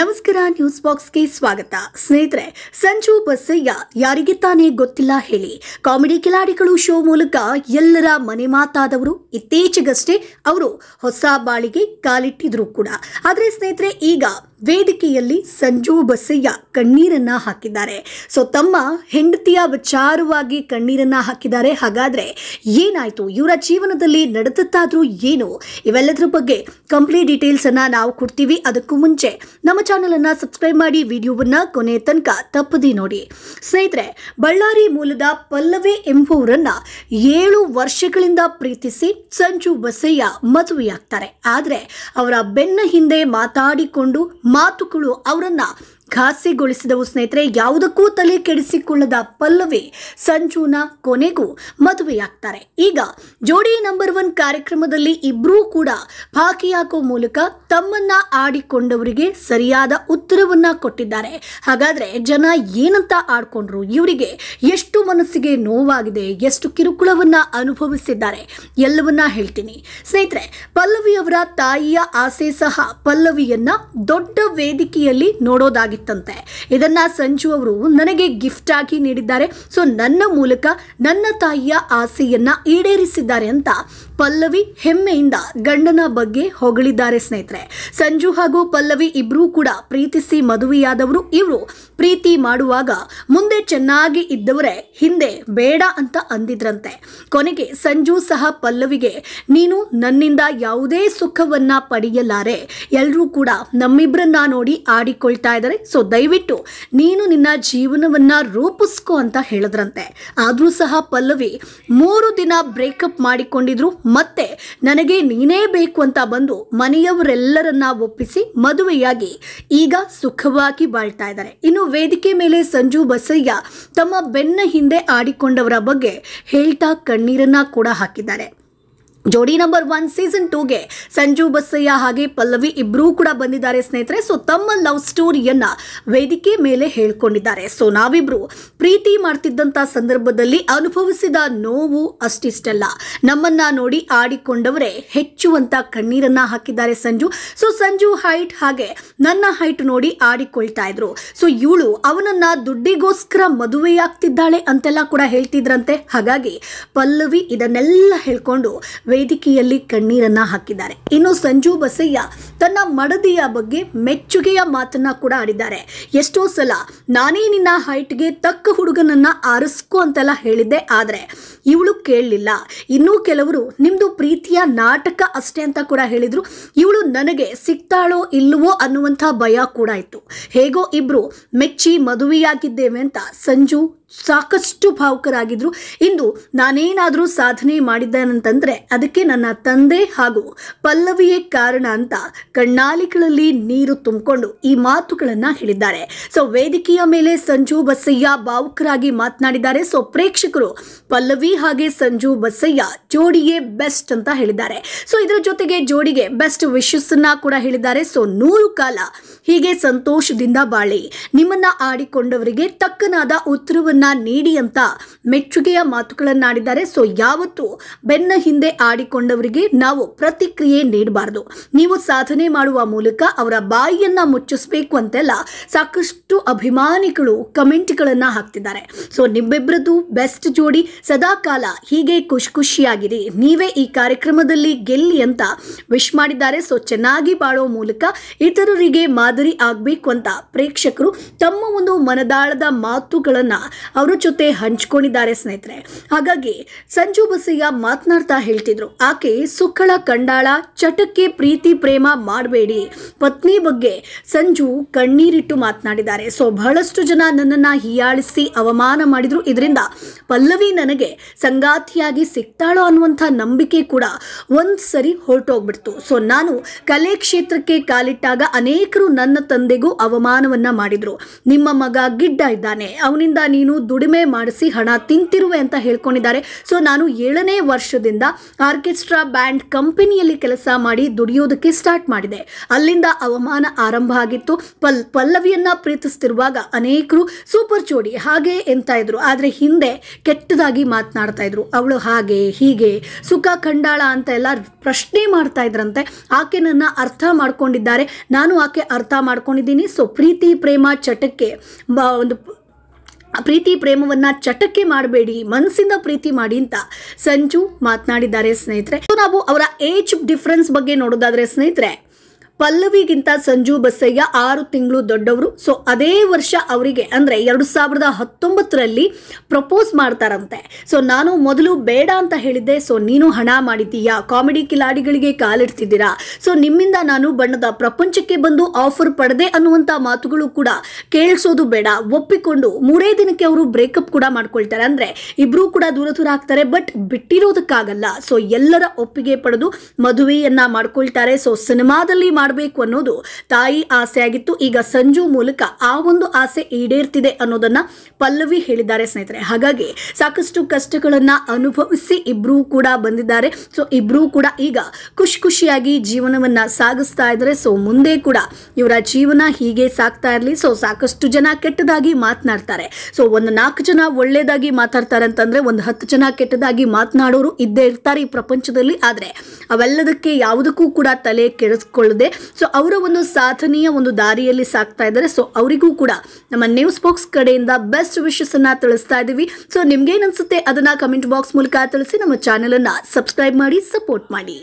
ನಮಸ್ಕಾರ ನ್ಯೂಸ್ ಬಾಕ್ಸ್ಗೆ ಸ್ವಾಗತ ಸ್ನೇಹಿತರೆ ಸಂಜು ಬಸ್ಸಯ್ಯ ಯಾರಿಗೆ ತಾನೇ ಗೊತ್ತಿಲ್ಲ ಹೇಳಿ ಕಾಮಿಡಿ ಕಿಲಾಡಿಗಳು ಶೋ ಮೂಲಕ ಎಲ್ಲರ ಮನೆ ಮಾತಾದವರು ಇತ್ತೀಚೆಗಷ್ಟೇ ಅವರು ಹೊಸ ಬಾಳಿಗೆ ಕಾಲಿಟ್ಟಿದ್ರು ಕೂಡ ಆದರೆ ಸ್ನೇಹಿತರೆ ಈಗ ವೇದಿಕೆಯಲ್ಲಿ ಸಂಜು ಬಸ್ಸಯ್ಯ ಕಣ್ಣೀರನ್ನ ಹಾಕಿದ್ದಾರೆ ಸೊ ತಮ್ಮ ಹೆಂಡತಿಯ ವಿಚಾರವಾಗಿ ಕಣ್ಣೀರನ್ನ ಹಾಕಿದ್ದಾರೆ ಹಾಗಾದ್ರೆ ಏನಾಯ್ತು ಇವರ ಜೀವನದಲ್ಲಿ ನಡೆದತ್ತಾದ್ರೂ ಏನು ಇವೆಲ್ಲದರ ಬಗ್ಗೆ ಕಂಪ್ಲೀಟ್ ಅನ್ನ ನಾವು ಕೊಡ್ತೀವಿ ಅದಕ್ಕೂ ಮುಂಚೆ ನಮ್ಮ ಚಾನೆಲ್ ಅನ್ನು ಸಬ್ಸ್ಕ್ರೈಬ್ ಮಾಡಿ ವಿಡಿಯೋವನ್ನ ಕೊನೆ ತನಕ ತಪ್ಪದೆ ನೋಡಿ ಸ್ನೇಹಿತರೆ ಬಳ್ಳಾರಿ ಮೂಲದ ಪಲ್ಲವಿ ಎಂಬುವರನ್ನ ಏಳು ವರ್ಷಗಳಿಂದ ಪ್ರೀತಿಸಿ ಸಂಜು ಬಸಯ್ಯ ಮದುವೆಯಾಗ್ತಾರೆ ಆದರೆ ಅವರ ಬೆನ್ನ ಹಿಂದೆ ಮಾತಾಡಿಕೊಂಡು ಮಾತುಗಳು ಅವರನ್ನ ಘಾಸಿಗೊಳಿಸಿದವು ಸ್ನೇಹಿತರೆ ಯಾವುದಕ್ಕೂ ತಲೆ ಕೆಡಿಸಿಕೊಳ್ಳದ ಪಲ್ಲವಿ ಸಂಜುನ ಕೊನೆಗೂ ಮದುವೆಯಾಗ್ತಾರೆ ಈಗ ಜೋಡಿ ನಂಬರ್ ಒನ್ ಕಾರ್ಯಕ್ರಮದಲ್ಲಿ ಇಬ್ಬರೂ ಕೂಡ ಪಾಕಿಯಾಕೋ ಮೂಲಕ ತಮ್ಮನ್ನ ಆಡಿಕೊಂಡವರಿಗೆ ಸರಿಯಾದ ಉತ್ತರವನ್ನ ಕೊಟ್ಟಿದ್ದಾರೆ ಹಾಗಾದ್ರೆ ಜನ ಏನಂತ ಆಡ್ಕೊಂಡ್ರು ಇವರಿಗೆ ಎಷ್ಟು ಮನಸ್ಸಿಗೆ ನೋವಾಗಿದೆ ಎಷ್ಟು ಕಿರುಕುಳವನ್ನ ಅನುಭವಿಸಿದ್ದಾರೆ ಎಲ್ಲವನ್ನ ಹೇಳ್ತೀನಿ ಸ್ನೇಹಿತರೆ ಪಲ್ಲವಿಯವರ ತಾಯಿಯ ಆಸೆ ಸಹ ಪಲ್ಲವಿಯನ್ನ ದೊಡ್ಡ ವೇದಿಕೆಯಲ್ಲಿ ನೋಡೋದಾಗಿ ಇತ್ತಂತೆ ಇದನ್ನ ಸಂಜು ಅವರು ನನಗೆ ಗಿಫ್ಟ್ ಆಗಿ ನೀಡಿದ್ದಾರೆ ಸೊ ನನ್ನ ಮೂಲಕ ನನ್ನ ತಾಯಿಯ ಆಸೆಯನ್ನ ಈಡೇರಿಸಿದ್ದಾರೆ ಅಂತ ಪಲ್ಲವಿ ಹೆಮ್ಮೆಯಿಂದ ಗಂಡನ ಬಗ್ಗೆ ಹೊಗಳಿದ್ದಾರೆ ಸ್ನೇಹಿತರೆ ಸಂಜು ಹಾಗೂ ಪಲ್ಲವಿ ಇಬ್ಬರೂ ಕೂಡ ಪ್ರೀತಿಸಿ ಮದುವೆಯಾದವರು ಇವರು ಪ್ರೀತಿ ಮಾಡುವಾಗ ಮುಂದೆ ಚೆನ್ನಾಗಿ ಇದ್ದವರೇ ಹಿಂದೆ ಬೇಡ ಅಂತ ಅಂದಿದ್ರಂತೆ ಕೊನೆಗೆ ಸಂಜು ಸಹ ಪಲ್ಲವಿಗೆ ನೀನು ನನ್ನಿಂದ ಯಾವುದೇ ಸುಖವನ್ನ ಪಡೆಯಲಾರೆ ಎಲ್ಲರೂ ಕೂಡ ನಮ್ಮಿಬ್ಬರನ್ನ ನೋಡಿ ಆಡಿಕೊಳ್ತಾ ಇದ್ದಾರೆ ಸೊ ದಯವಿಟ್ಟು ನೀನು ನಿನ್ನ ಜೀವನವನ್ನ ರೂಪಿಸ್ಕೋ ಅಂತ ಹೇಳಿದ್ರಂತೆ ಆದರೂ ಸಹ ಪಲ್ಲವಿ ಮೂರು ದಿನ ಬ್ರೇಕಪ್ ಮಾಡಿಕೊಂಡಿದ್ರು ಮತ್ತೆ ನನಗೆ ನೀನೇ ಬೇಕು ಅಂತ ಬಂದು ಮನೆಯವರೆಲ್ಲರನ್ನ ಒಪ್ಪಿಸಿ ಮದುವೆಯಾಗಿ ಈಗ ಸುಖವಾಗಿ ಬಾಳ್ತಾ ಇದ್ದಾರೆ ಇನ್ನು ವೇದಿಕೆ ಮೇಲೆ ಸಂಜು ಬಸಯ್ಯ ತಮ್ಮ ಬೆನ್ನ ಹಿಂದೆ ಆಡಿಕೊಂಡವರ ಬಗ್ಗೆ ಹೇಳ್ತಾ ಕಣ್ಣೀರನ್ನ ಕೂಡ ಹಾಕಿದ್ದಾರೆ ಜೋಡಿ ನಂಬರ್ ಒನ್ ಸೀಸನ್ ಟೂಗೆ ಸಂಜು ಬಸ್ಸಯ್ಯ ಹಾಗೆ ಪಲ್ಲವಿ ಇಬ್ಬರೂ ಕೂಡ ಬಂದಿದ್ದಾರೆ ಸ್ನೇಹಿತರೆ ಸೊ ತಮ್ಮ ಲವ್ ಸ್ಟೋರಿಯನ್ನ ವೇದಿಕೆ ಮೇಲೆ ಹೇಳ್ಕೊಂಡಿದ್ದಾರೆ ಸೊ ನಾವಿಬ್ರು ಪ್ರೀತಿ ಮಾಡ್ತಿದ್ದಂಥ ಸಂದರ್ಭದಲ್ಲಿ ಅನುಭವಿಸಿದ ನೋವು ಅಷ್ಟಿಷ್ಟಲ್ಲ ನಮ್ಮನ್ನ ನೋಡಿ ಆಡಿಕೊಂಡವರೇ ಹೆಚ್ಚುವಂತ ಕಣ್ಣೀರನ್ನ ಹಾಕಿದ್ದಾರೆ ಸಂಜು ಸೊ ಸಂಜು ಹೈಟ್ ಹಾಗೆ ನನ್ನ ಹೈಟ್ ನೋಡಿ ಆಡಿಕೊಳ್ತಾ ಇದ್ರು ಸೊ ಇವಳು ಅವನನ್ನ ದುಡ್ಡಿಗೋಸ್ಕರ ಮದುವೆಯಾಗ್ತಿದ್ದಾಳೆ ಅಂತೆಲ್ಲ ಕೂಡ ಹೇಳ್ತಿದ್ರಂತೆ ಹಾಗಾಗಿ ಪಲ್ಲವಿ ಇದನ್ನೆಲ್ಲ ಹೇಳ್ಕೊಂಡು ವೇದಿಕೆಯಲ್ಲಿ ಕಣ್ಣೀರನ್ನ ಹಾಕಿದ್ದಾರೆ ಇನ್ನು ಸಂಜು ಬಸಯ್ಯ ತನ್ನ ಮಡದಿಯ ಬಗ್ಗೆ ಮೆಚ್ಚುಗೆಯ ಮಾತನ್ನ ಕೂಡ ಆಡಿದ್ದಾರೆ ಎಷ್ಟೋ ಸಲ ನಾನೇ ನಿನ್ನ ಹೈಟ್ಗೆ ತಕ್ಕ ಹುಡುಗನನ್ನ ಆರಿಸ್ಕೊ ಅಂತೆಲ್ಲ ಹೇಳಿದ್ದೆ ಆದರೆ ಇವಳು ಕೇಳಲಿಲ್ಲ ಇನ್ನೂ ಕೆಲವರು ನಿಮ್ಮದು ಪ್ರೀತಿಯ ನಾಟಕ ಅಷ್ಟೇ ಅಂತ ಕೂಡ ಹೇಳಿದರು ಇವಳು ನನಗೆ ಸಿಗ್ತಾಳೋ ಇಲ್ಲವೋ ಅನ್ನುವಂಥ ಭಯ ಕೂಡ ಇತ್ತು ಹೇಗೋ ಇಬ್ರು ಮೆಚ್ಚಿ ಮದುವೆಯಾಗಿದ್ದೇವೆ ಅಂತ ಸಂಜು ಸಾಕಷ್ಟು ಭಾವುಕರಾಗಿದ್ರು ಇಂದು ನಾನೇನಾದರೂ ಸಾಧನೆ ಮಾಡಿದ್ದಾನಂತಂದರೆ ಅದಕ್ಕೆ ನನ್ನ ತಂದೆ ಹಾಗೂ ಪಲ್ಲವಿಯೇ ಕಾರಣ ಅಂತ ಕಣ್ಣಾಲಿಗಳಲ್ಲಿ ನೀರು ತುಂಬಿಕೊಂಡು ಈ ಮಾತುಗಳನ್ನು ಹೇಳಿದ್ದಾರೆ ಸೊ ವೇದಿಕೆಯ ಮೇಲೆ ಸಂಜು ಬಸಯ್ಯ ಭಾವುಕರಾಗಿ ಮಾತನಾಡಿದ್ದಾರೆ ಸೊ ಪ್ರೇಕ್ಷಕರು ಪಲ್ಲವಿ ಹಾಗೆ ಸಂಜು ಬಸಯ್ಯ ಜೋಡಿಗೆ ಬೆಸ್ಟ್ ಅಂತ ಹೇಳಿದ್ದಾರೆ ಸೊ ಇದರ ಜೊತೆಗೆ ಜೋಡಿಗೆ ಬೆಸ್ಟ್ ಅನ್ನ ಕೂಡ ಹೇಳಿದ್ದಾರೆ ಸೊ ನೂರು ಕಾಲ ಹೀಗೆ ಸಂತೋಷದಿಂದ ಬಾಳಿ ನಿಮ್ಮನ್ನ ಆಡಿಕೊಂಡವರಿಗೆ ತಕ್ಕನಾದ ಉತ್ತರವನ್ನು ನಾ ನೀಡಿ ಅಂತ ಮೆಚ್ಚುಗೆಯ ಮಾತುಗಳನ್ನಾಡಿದ್ದಾರೆ ಸೊ ಯಾವತ್ತು ಬೆನ್ನ ಹಿಂದೆ ಆಡಿಕೊಂಡವರಿಗೆ ನಾವು ಪ್ರತಿಕ್ರಿಯೆ ನೀಡಬಾರದು ನೀವು ಸಾಧನೆ ಮಾಡುವ ಮೂಲಕ ಅವರ ಬಾಯಿಯನ್ನ ಮುಚ್ಚಿಸಬೇಕು ಅಂತೆಲ್ಲ ಸಾಕಷ್ಟು ಅಭಿಮಾನಿಗಳು ಕಮೆಂಟ್ಗಳನ್ನ ಹಾಕ್ತಿದ್ದಾರೆ ಸೊ ನಿಮ್ಮಿಬ್ಬರದ್ದು ಬೆಸ್ಟ್ ಜೋಡಿ ಸದಾ ಕಾಲ ಹೀಗೆ ಖುಷಿ ಖುಷಿಯಾಗಿರಿ ನೀವೇ ಈ ಕಾರ್ಯಕ್ರಮದಲ್ಲಿ ಗೆಲ್ಲಿ ಅಂತ ವಿಶ್ ಮಾಡಿದ್ದಾರೆ ಸೊ ಚೆನ್ನಾಗಿ ಬಾಳುವ ಮೂಲಕ ಇತರರಿಗೆ ಮಾದರಿ ಆಗಬೇಕು ಅಂತ ಪ್ರೇಕ್ಷಕರು ತಮ್ಮ ಒಂದು ಮನದಾಳದ ಮಾತುಗಳನ್ನು ಅವ್ರ ಜೊತೆ ಹಂಚ್ಕೊಂಡಿದ್ದಾರೆ ಸ್ನೇಹಿತರೆ ಹಾಗಾಗಿ ಸಂಜು ಬಸಯ್ಯ ಮಾತನಾಡ್ತಾ ಹೇಳ್ತಿದ್ರು ಆಕೆ ಸುಕ್ಕಳ ಕಂಡಾಳ ಚಟಕ್ಕೆ ಪ್ರೀತಿ ಪ್ರೇಮ ಮಾಡಬೇಡಿ ಪತ್ನಿ ಬಗ್ಗೆ ಸಂಜು ಕಣ್ಣೀರಿಟ್ಟು ಮಾತನಾಡಿದ್ದಾರೆ ಸೊ ಬಹಳಷ್ಟು ಜನ ನನ್ನನ್ನ ಹೀಯಾಳಿಸಿ ಅವಮಾನ ಮಾಡಿದ್ರು ಇದರಿಂದ ಪಲ್ಲವಿ ನನಗೆ ಸಂಗಾತಿಯಾಗಿ ಸಿಕ್ತಾಳೋ ಅನ್ನುವಂಥ ನಂಬಿಕೆ ಕೂಡ ಒಂದು ಸರಿ ಹೊರಟೋಗ್ಬಿಡ್ತು ಸೊ ನಾನು ಕಲೆ ಕ್ಷೇತ್ರಕ್ಕೆ ಕಾಲಿಟ್ಟಾಗ ಅನೇಕರು ನನ್ನ ತಂದೆಗೂ ಅವಮಾನವನ್ನ ಮಾಡಿದ್ರು ನಿಮ್ಮ ಮಗ ಗಿಡ್ಡ ಇದ್ದಾನೆ ಅವನಿಂದ ನೀನು ದುಡಿಮೆ ಮಾಡಿಸಿ ಹಣ ತಿಂತಿರುವೆ ಅಂತ ಹೇಳ್ಕೊಂಡಿದ್ದಾರೆ ಸೊ ನಾನು ಏಳನೇ ವರ್ಷದಿಂದ ಆರ್ಕೆಸ್ಟ್ರಾ ಬ್ಯಾಂಡ್ ಕಂಪನಿಯಲ್ಲಿ ಕೆಲಸ ಮಾಡಿ ದುಡಿಯೋದಕ್ಕೆ ಸ್ಟಾರ್ಟ್ ಮಾಡಿದೆ ಅಲ್ಲಿಂದ ಅವಮಾನ ಆರಂಭ ಆಗಿತ್ತು ಪಲ್ ಪಲ್ಲವಿಯನ್ನ ಪ್ರೀತಿಸ್ತಿರುವಾಗ ಅನೇಕರು ಸೂಪರ್ ಚೋಡಿ ಹಾಗೆ ಎಂತ ಇದ್ರು ಆದರೆ ಹಿಂದೆ ಕೆಟ್ಟದಾಗಿ ಮಾತನಾಡ್ತಾ ಇದ್ರು ಅವಳು ಹಾಗೆ ಹೀಗೆ ಸುಖ ಕಂಡಾಳ ಅಂತ ಎಲ್ಲ ಪ್ರಶ್ನೆ ಮಾಡ್ತಾ ಇದ್ರಂತೆ ಆಕೆ ನನ್ನ ಅರ್ಥ ಮಾಡ್ಕೊಂಡಿದ್ದಾರೆ ನಾನು ಆಕೆ ಅರ್ಥ ಮಾಡ್ಕೊಂಡಿದ್ದೀನಿ ಸೊ ಪ್ರೀತಿ ಪ್ರೇಮ ಚಟಕ್ಕೆ ಒಂದು ಪ್ರೀತಿ ಪ್ರೇಮವನ್ನ ಚಟಕ್ಕೆ ಮಾಡಬೇಡಿ ಮನಸ್ಸಿಂದ ಪ್ರೀತಿ ಮಾಡಿ ಅಂತ ಸಂಜು ಮಾತನಾಡಿದ್ದಾರೆ ಸ್ನೇಹಿತರೆ ನಾವು ಅವರ ಏಜ್ ಡಿಫ್ರೆನ್ಸ್ ಬಗ್ಗೆ ನೋಡೋದಾದ್ರೆ ಸ್ನೇಹಿತರೆ ಪಲ್ಲವಿಗಿಂತ ಸಂಜು ಬಸ್ಸಯ್ಯ ಆರು ತಿಂಗಳು ದೊಡ್ಡವರು ಸೊ ಅದೇ ವರ್ಷ ಅವರಿಗೆ ಅಂದರೆ ಎರಡು ಸಾವಿರದ ಹತ್ತೊಂಬತ್ತರಲ್ಲಿ ಪ್ರಪೋಸ್ ಮಾಡ್ತಾರಂತೆ ಸೊ ನಾನು ಮೊದಲು ಬೇಡ ಅಂತ ಹೇಳಿದ್ದೆ ಸೊ ನೀನು ಹಣ ಮಾಡಿದ್ದೀಯಾ ಕಾಮಿಡಿ ಕಿಲಾಡಿಗಳಿಗೆ ಕಾಲಿಡ್ತಿದ್ದೀರಾ ಸೊ ನಿಮ್ಮಿಂದ ನಾನು ಬಣ್ಣದ ಪ್ರಪಂಚಕ್ಕೆ ಬಂದು ಆಫರ್ ಪಡೆದೆ ಅನ್ನುವಂಥ ಮಾತುಗಳು ಕೂಡ ಕೇಳಿಸೋದು ಬೇಡ ಒಪ್ಪಿಕೊಂಡು ಮೂರೇ ದಿನಕ್ಕೆ ಅವರು ಬ್ರೇಕಪ್ ಕೂಡ ಮಾಡ್ಕೊಳ್ತಾರೆ ಅಂದರೆ ಇಬ್ಬರೂ ಕೂಡ ದೂರ ದೂರ ಆಗ್ತಾರೆ ಬಟ್ ಬಿಟ್ಟಿರೋದಕ್ಕಾಗಲ್ಲ ಸೊ ಎಲ್ಲರ ಒಪ್ಪಿಗೆ ಪಡೆದು ಮದುವೆಯನ್ನು ಮಾಡ್ಕೊಳ್ತಾರೆ ಸೊ ಸಿನಿಮಾದಲ್ಲಿ ಮಾಡಬೇಕು ಅನ್ನೋದು ತಾಯಿ ಆಸೆ ಆಗಿತ್ತು ಈಗ ಸಂಜು ಮೂಲಕ ಆ ಒಂದು ಆಸೆ ಈಡೇರ್ತಿದೆ ಅನ್ನೋದನ್ನ ಪಲ್ಲವಿ ಹೇಳಿದ್ದಾರೆ ಸ್ನೇಹಿತರೆ ಹಾಗಾಗಿ ಸಾಕಷ್ಟು ಕಷ್ಟಗಳನ್ನ ಅನುಭವಿಸಿ ಇಬ್ರು ಕೂಡ ಬಂದಿದ್ದಾರೆ ಸೊ ಇಬ್ರು ಕೂಡ ಈಗ ಖುಷಿ ಖುಷಿಯಾಗಿ ಜೀವನವನ್ನ ಸಾಗಿಸ್ತಾ ಇದ್ದಾರೆ ಸೊ ಮುಂದೆ ಕೂಡ ಇವರ ಜೀವನ ಹೀಗೆ ಸಾಕ್ತಾ ಇರಲಿ ಸೊ ಸಾಕಷ್ಟು ಜನ ಕೆಟ್ಟದಾಗಿ ಮಾತನಾಡ್ತಾರೆ ಸೊ ಒಂದು ನಾಲ್ಕು ಜನ ಒಳ್ಳೇದಾಗಿ ಮಾತಾಡ್ತಾರೆ ಅಂತಂದ್ರೆ ಒಂದು ಹತ್ತು ಜನ ಕೆಟ್ಟದಾಗಿ ಮಾತನಾಡೋರು ಇದ್ದೇ ಇರ್ತಾರೆ ಈ ಪ್ರಪಂಚದಲ್ಲಿ ಆದರೆ ಅವೆಲ್ಲದಕ್ಕೆ ಯಾವುದಕ್ಕೂ ಕೂಡ ತಲೆ ಕೆಡಿಸ್ಕೊಳ್ಳದೆ ಸೊ ಅವರ ಒಂದು ಸಾಧನೆಯ ಒಂದು ದಾರಿಯಲ್ಲಿ ಸಾಕ್ತಾ ಇದ್ದಾರೆ ಸೊ ಅವರಿಗೂ ಕೂಡ ನಮ್ಮ ನ್ಯೂಸ್ ಬಾಕ್ಸ್ ಕಡೆಯಿಂದ ಬೆಸ್ಟ್ ವಿಶಸ್ ಅನ್ನ ತಿಳಿಸ್ತಾ ಇದ್ದೀವಿ ಸೊ ಅನ್ಸುತ್ತೆ ಅದನ್ನ ಕಮೆಂಟ್ ಬಾಕ್ಸ್ ಮೂಲಕ ತಿಳಿಸಿ ನಮ್ಮ ಚಾನೆಲ್ ಅನ್ನ ಸಬ್ಸ್ಕ್ರೈಬ್ ಮಾಡಿ ಸಪೋರ್ಟ್ ಮಾಡಿ